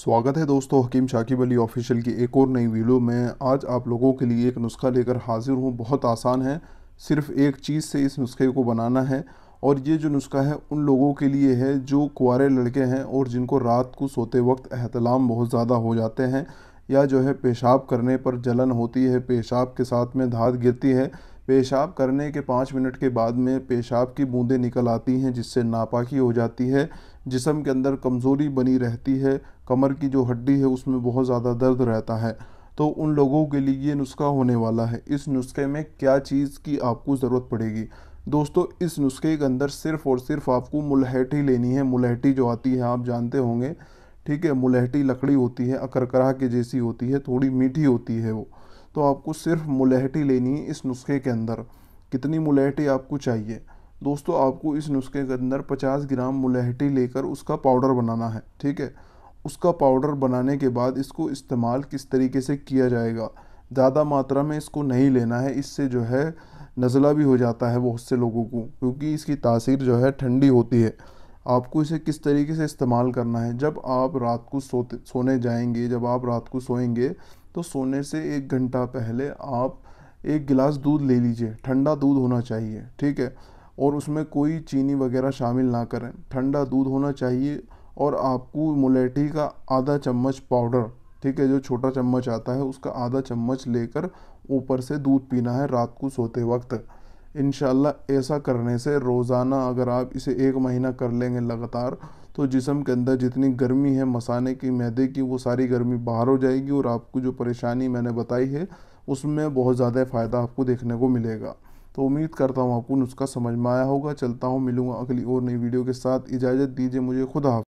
स्वागत है दोस्तों हकीम शाकिब अली ऑफिशियल की एक और नई वीडियो में आज आप लोगों के लिए एक नुस्खा लेकर हाजिर हूँ बहुत आसान है सिर्फ एक चीज़ से इस नुस्खे को बनाना है और ये जो नुस्खा है उन लोगों के लिए है जो कुरे लड़के हैं और जिनको रात को सोते वक्त अहतलाम बहुत ज़्यादा हो जाते हैं या जो है पेशाब करने पर जलन होती है पेशाब के साथ में धात गिरती है पेशाब करने के पाँच मिनट के बाद में पेशाब की बूंदें निकल आती हैं जिससे नापाकी हो जाती है जिसम के अंदर कमज़ोरी बनी रहती है कमर की जो हड्डी है उसमें बहुत ज़्यादा दर्द रहता है तो उन लोगों के लिए ये नुस्खा होने वाला है इस नुस्खे में क्या चीज़ की आपको ज़रूरत पड़ेगी दोस्तों इस नुस्खे के अंदर सिर्फ़ और सिर्फ आपको मुलहटी लेनी है मुलहटी जो आती है आप जानते होंगे ठीक है मुलहटी लकड़ी होती है अकरकरा के जैसी होती है थोड़ी मीठी होती है वो तो आपको सिर्फ मुलहटी लेनी है इस नुस्खे के अंदर कितनी मुलहटी आपको चाहिए दोस्तों आपको इस नुस्खे के अंदर 50 ग्राम मुलहटी लेकर उसका पाउडर बनाना है ठीक है उसका पाउडर बनाने के बाद इसको इस्तेमाल किस तरीके से किया जाएगा ज़्यादा मात्रा में इसको नहीं लेना है इससे जो है नज़ला भी हो जाता है बहुत से लोगों को क्योंकि इसकी तासीर जो है ठंडी होती है आपको इसे किस तरीके से इस्तेमाल करना है जब आप रात को सोते सोने जाएंगे जब आप रात को सोएंगे तो सोने से एक घंटा पहले आप एक गिलास दूध ले लीजिए ठंडा दूध होना चाहिए ठीक है और उसमें कोई चीनी वगैरह शामिल ना करें ठंडा दूध होना चाहिए और आपको मुलेठी का आधा चम्मच पाउडर ठीक है जो छोटा चम्मच आता है उसका आधा चम्मच लेकर ऊपर से दूध पीना है रात को सोते वक्त इन ऐसा करने से रोज़ाना अगर आप इसे एक महीना कर लेंगे लगातार तो जिसम के अंदर जितनी गर्मी है मसाने की मैदे की वो सारी गर्मी बाहर हो जाएगी और आपको जो परेशानी मैंने बताई है उसमें बहुत ज़्यादा फ़ायदा आपको देखने को मिलेगा तो उम्मीद करता हूँ आपको नुस्खा समझ में आया होगा चलता हूँ मिलूँगा अगली और नई वीडियो के साथ इजाज़त दीजिए मुझे खुदा